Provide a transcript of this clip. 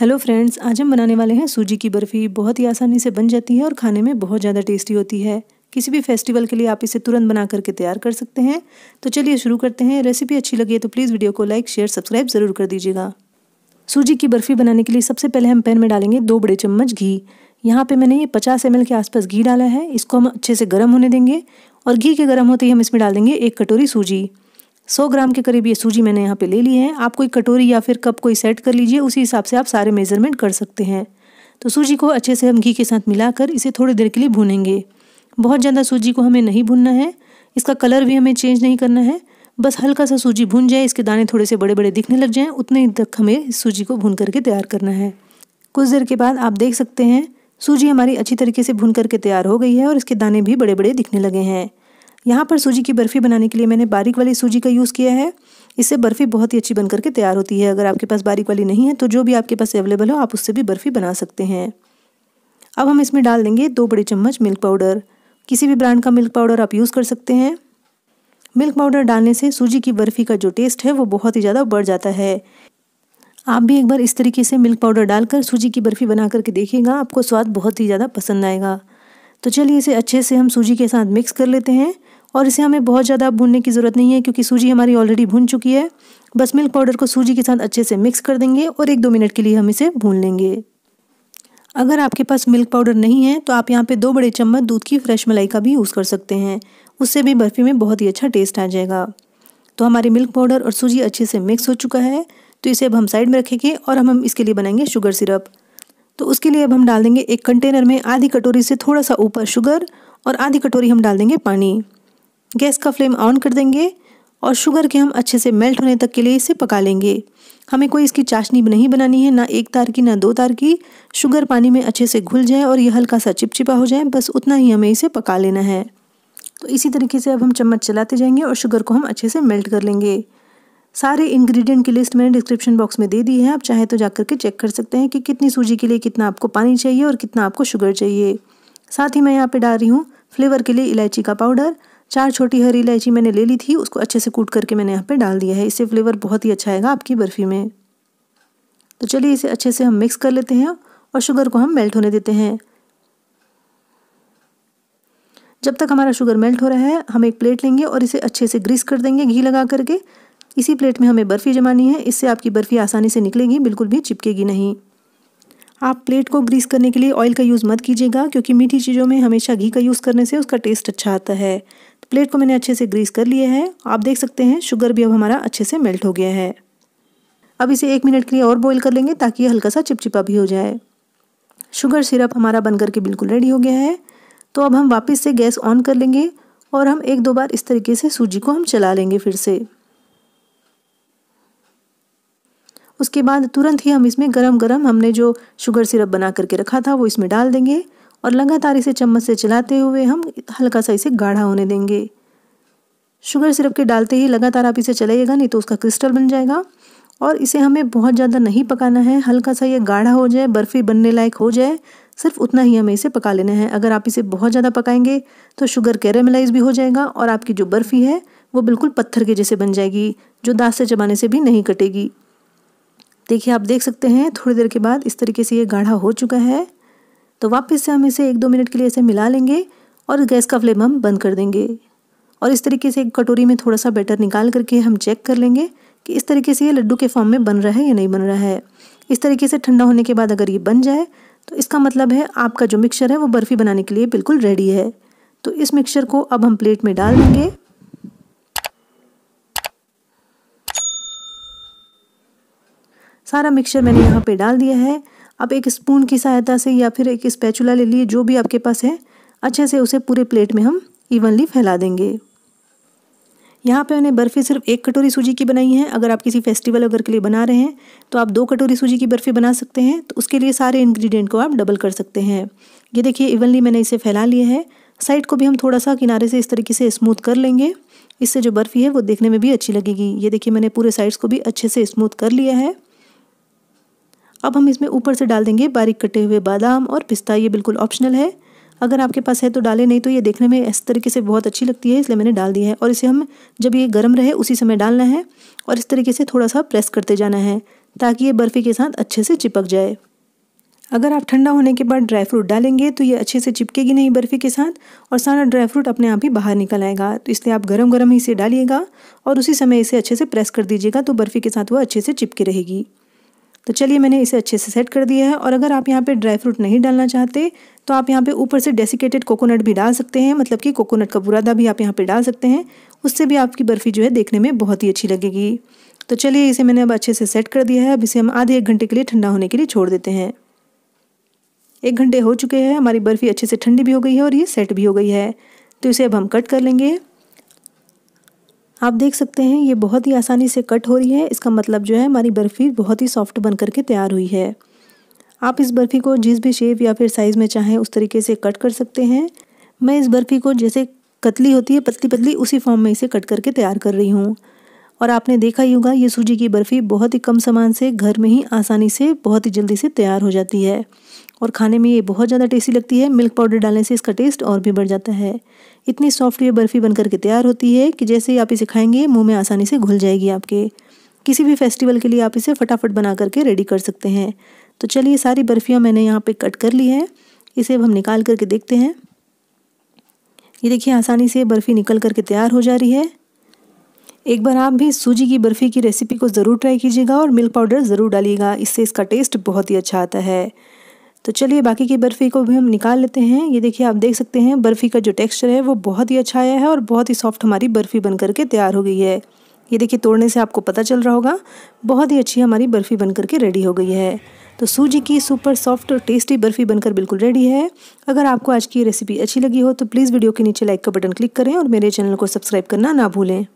hello friends आज हम बनाने वाले हैं सूजी की बर्फ़ी बहुत ही आसानी से बन जाती है और खाने में बहुत ज़्यादा टेस्टी होती है किसी भी फेस्टिवल के लिए आप इसे तुरंत बना करके तैयार कर सकते हैं तो चलिए शुरू करते हैं रेसिपी अच्छी लगी है तो प्लीज़ वीडियो को लाइक शेयर सब्सक्राइब ज़रूर कर दीजिएगा सूजी की बर्फ़ी बनाने के लिए सबसे पहले हम पैन में डालेंगे दो बड़े चम्मच घी यहाँ पर मैंने ये पचास एम के आसपास घी डाला है इसको हम अच्छे से गर्म होने देंगे और घी के गर्म होते ही हम इसमें डाल देंगे एक कटोरी सूजी 100 ग्राम के करीब ये सूजी मैंने यहाँ पे ले ली है आप कोई कटोरी या फिर कप कोई सेट कर लीजिए उसी हिसाब से आप सारे मेज़रमेंट कर सकते हैं तो सूजी को अच्छे से हम घी के साथ मिलाकर इसे थोड़ी देर के लिए भूनेंगे बहुत ज़्यादा सूजी को हमें नहीं भूनना है इसका कलर भी हमें चेंज नहीं करना है बस हल्का सा सूजी भून जाए इसके दाने थोड़े से बड़े बड़े दिखने लग जाएँ उतने तक हमें इस सूजी को भून करके तैयार करना है कुछ देर के बाद आप देख सकते हैं सूजी हमारी अच्छी तरीके से भून करके तैयार हो गई है और इसके दाने भी बड़े बड़े दिखने लगे हैं यहाँ पर सूजी की बर्फ़ी बनाने के लिए मैंने बारीक वाली सूजी का यूज़ किया है इससे बर्फ़ी बहुत ही अच्छी बन करके तैयार होती है अगर आपके पास बारीक वाली नहीं है तो जो भी आपके पास अवेलेबल हो आप उससे भी बर्फ़ी बना सकते हैं अब हम इसमें डाल देंगे दो बड़े चम्मच मिल्क पाउडर किसी भी ब्रांड का मिल्क पाउडर आप यूज़ कर सकते हैं मिल्क पाउडर डालने से सूजी की बर्फ़ी का जो टेस्ट है वो बहुत ही ज़्यादा बढ़ जाता है आप भी एक बार इस तरीके से मिल्क पाउडर डालकर सूजी की बर्फ़ी बना करके देखेगा आपको स्वाद बहुत ही ज़्यादा पसंद आएगा तो चलिए इसे अच्छे से हम सूजी के साथ मिक्स कर लेते हैं और इसे हमें बहुत ज़्यादा भूनने की ज़रूरत नहीं है क्योंकि सूजी हमारी ऑलरेडी भून चुकी है बस मिल्क पाउडर को सूजी के साथ अच्छे से मिक्स कर देंगे और एक दो मिनट के लिए हम इसे भून लेंगे अगर आपके पास मिल्क पाउडर नहीं है तो आप यहाँ पे दो बड़े चम्मच दूध की फ्रेश मलाई का भी यूज़ कर सकते हैं उससे भी बर्फ़ी में बहुत ही अच्छा टेस्ट आ जाएगा तो हमारी मिल्क पाउडर और सूजी अच्छे से मिक्स हो चुका है तो इसे अब हम साइड में रखेंगे और हम इसके लिए बनाएंगे शुगर सिरप तो उसके लिए अब हम डाल देंगे एक कंटेनर में आधी कटोरी से थोड़ा सा ऊपर शुगर और आधी कटोरी हम डाल देंगे पानी गैस का फ्लेम ऑन कर देंगे और शुगर के हम अच्छे से मेल्ट होने तक के लिए इसे पका लेंगे हमें कोई इसकी चाशनी नहीं बनानी है ना एक तार की ना दो तार की शुगर पानी में अच्छे से घुल जाए और यह हल्का सा चिपचिपा हो जाए बस उतना ही हमें इसे पका लेना है तो इसी तरीके से अब हम चम्मच चलाते जाएंगे और शुगर को हम अच्छे से मेल्ट कर लेंगे सारे इंग्रेडिएंट की लिस्ट मैंने डिस्क्रिप्शन बॉक्स में दे दी है आप चाहे तो जा करके चेक कर सकते हैं कि कितनी सूजी के लिए कितना आपको पानी चाहिए और कितना आपको शुगर चाहिए साथ ही मैं यहाँ पे डाल रही हूँ फ्लेवर के लिए इलायची का पाउडर चार छोटी हरी इलायची मैंने ले ली थी उसको अच्छे से कूट करके मैंने यहाँ पे डाल दिया है इससे फ्लेवर बहुत ही अच्छा आएगा आपकी बर्फ़ी में तो चलिए इसे अच्छे से हम मिक्स कर लेते हैं और शुगर को हम मेल्ट होने देते हैं जब तक हमारा शुगर मेल्ट हो रहा है हम एक प्लेट लेंगे और इसे अच्छे से ग्रीस कर देंगे घी लगा करके इसी प्लेट में हमें बर्फ़ी जमानी है इससे आपकी बर्फ़ी आसानी से निकलेगी बिल्कुल भी चिपकेगी नहीं आप प्लेट को ग्रीस करने के लिए ऑयल का यूज़ मत कीजिएगा क्योंकि मीठी चीज़ों में हमेशा घी का यूज़ करने से उसका टेस्ट अच्छा आता है प्लेट को मैंने अच्छे से ग्रीस कर लिया है आप देख सकते हैं शुगर भी अब हमारा अच्छे से मेल्ट हो गया है अब इसे एक मिनट के लिए और बॉईल कर लेंगे ताकि ये हल्का सा चिपचिपा भी हो जाए शुगर सिरप हमारा बन करके बिल्कुल रेडी हो गया है तो अब हम वापस से गैस ऑन कर लेंगे और हम एक दो बार इस तरीके से सूजी को हम चला लेंगे फिर से उसके बाद तुरंत ही हम इसमें गरम गरम हमने जो शुगर सिरप बना करके रखा था वो इसमें डाल देंगे और लगातार इसे चम्मच से चलाते हुए हम हल्का सा इसे गाढ़ा होने देंगे शुगर सिरप के डालते ही लगातार आप इसे चलाइएगा नहीं तो उसका क्रिस्टल बन जाएगा और इसे हमें बहुत ज़्यादा नहीं पकाना है हल्का सा ये गाढ़ा हो जाए बर्फ़ी बनने लायक हो जाए सिर्फ उतना ही हमें इसे पका लेना है अगर आप इसे बहुत ज़्यादा पकाएंगे तो शुगर कैरेमलाइज भी हो जाएगा और आपकी जो बर्फ़ी है वो बिल्कुल पत्थर के जैसे बन जाएगी जो दाँत से चबाने से भी नहीं कटेगी देखिए आप देख सकते हैं थोड़ी देर के बाद इस तरीके से ये गाढ़ा हो चुका है तो वापस से हम इसे एक दो मिनट के लिए ऐसे मिला लेंगे और गैस का फ्लेम हम बंद कर देंगे और इस तरीके से एक कटोरी में थोड़ा सा बैटर निकाल करके हम चेक कर लेंगे कि इस तरीके से ये लड्डू के फॉर्म में बन रहा है या नहीं बन रहा है इस तरीके से ठंडा होने के बाद अगर ये बन जाए तो इसका मतलब है आपका जो मिक्सचर है वो बर्फ़ी बनाने के लिए बिल्कुल रेडी है तो इस मिक्सचर को अब हम प्लेट में डाल देंगे सारा मिक्सचर मैंने यहाँ पे डाल दिया है आप एक स्पून की सहायता से या फिर एक स्पैचुला ले लिए जो भी आपके पास है अच्छे से उसे पूरे प्लेट में हम इवनली फैला देंगे यहाँ पे मैंने बर्फ़ी सिर्फ एक कटोरी सूजी की बनाई है अगर आप किसी फेस्टिवल वगैरह के लिए बना रहे हैं तो आप दो कटोरी सूजी की बर्फ़ी बना सकते हैं तो उसके लिए सारे इन्ग्रीडियंट को आप डबल कर सकते हैं ये देखिए इवनली मैंने इसे फैला लिया है साइड को भी हम थोड़ा सा किनारे से इस तरीके से स्मूथ कर लेंगे इससे जो बर्फ़ी है वो देखने में भी अच्छी लगेगी ये देखिए मैंने पूरे साइड्स को भी अच्छे से स्मूथ कर लिया है अब हम इसमें ऊपर से डाल देंगे बारीक कटे हुए बादाम और पिस्ता ये बिल्कुल ऑप्शनल है अगर आपके पास है तो डालें नहीं तो ये देखने में इस तरीके से बहुत अच्छी लगती है इसलिए मैंने डाल दिया है और इसे हम जब ये गर्म रहे उसी समय डालना है और इस तरीके से थोड़ा सा प्रेस करते जाना है ताकि ये बर्फ़ी के साथ अच्छे से चिपक जाए अगर आप ठंडा होने के बाद ड्राई फ्रूट डालेंगे तो ये अच्छे से चिपकेगी नहीं बर्फ़ी के साथ और सारा ड्राई फ्रूट अपने आप ही बाहर निकल आएगा तो इसलिए आप गरम गरम ही इसे डालिएगा और उसी समय इसे अच्छे से प्रेस कर दीजिएगा तो बर्फ़ी के साथ वह अच्छे से चिपके रहेगी तो चलिए मैंने इसे अच्छे से सेट कर दिया है और अगर आप यहाँ पे ड्राई फ्रूट नहीं डालना चाहते तो आप यहाँ पे ऊपर से डेसिकेटेड कोकोनट भी डाल सकते हैं मतलब कि कोकोनट का बुरादा भी आप यहाँ पे डाल सकते हैं उससे भी आपकी बर्फ़ी जो है देखने में बहुत ही अच्छी लगेगी तो चलिए इसे मैंने अब अच्छे से सेट कर दिया है अब इसे हम आधे एक घंटे के लिए ठंडा होने के लिए छोड़ देते हैं एक घंटे हो चुके हैं हमारी बर्फ़ी अच्छे से ठंडी भी हो गई है और ये सेट भी हो गई है तो इसे अब हम कट कर लेंगे आप देख सकते हैं ये बहुत ही आसानी से कट हो रही है इसका मतलब जो है हमारी बर्फ़ी बहुत ही सॉफ्ट बन करके तैयार हुई है आप इस बर्फ़ी को जिस भी शेप या फिर साइज़ में चाहें उस तरीके से कट कर सकते हैं मैं इस बर्फ़ी को जैसे कतली होती है पतली पतली उसी फॉर्म में इसे कट करके तैयार कर रही हूँ और आपने देखा ही होगा ये सूजी की बर्फ़ी बहुत ही कम सामान से घर में ही आसानी से बहुत ही जल्दी से तैयार हो जाती है और खाने में ये बहुत ज़्यादा टेस्टी लगती है मिल्क पाउडर डालने से इसका टेस्ट और भी बढ़ जाता है इतनी सॉफ्ट ये बर्फ़ी बन करके तैयार होती है कि जैसे ही आप इसे खाएंगे मुँह में आसानी से घुल जाएगी आपके किसी भी फेस्टिवल के लिए आप इसे फटाफट बना करके रेडी कर सकते हैं तो चलिए सारी बर्फ़ियाँ मैंने यहाँ पर कट कर ली है इसे अब हम निकाल करके देखते हैं ये देखिए आसानी से बर्फ़ी निकल करके तैयार हो जा रही है एक बार आप भी सूजी की बर्फ़ी की रेसिपी को ज़रूर ट्राई कीजिएगा और मिल्क पाउडर ज़रूर डालिएगा इससे इसका टेस्ट बहुत ही अच्छा आता है तो चलिए बाकी की बर्फ़ी को भी हम निकाल लेते हैं ये देखिए आप देख सकते हैं बर्फ़ी का जो टेक्सचर है वो बहुत ही अच्छा आया है और बहुत ही सॉफ्ट हमारी बर्फ़ी बन करके तैयार हो गई है ये देखिए तोड़ने से आपको पता चल रहा होगा बहुत ही अच्छी हमारी बर्फ़ी बन करके रेडी हो गई है तो सूजी की सुपर सॉफ्ट और टेस्टी बर्फ़ी बनकर बिल्कुल रेडी है अगर आपको आज की रेसिपी अच्छी लगी हो तो प्लीज़ वीडियो के नीचे लाइक का बटन क्लिक करें और मेरे चैनल को सब्सक्राइब करना ना भूलें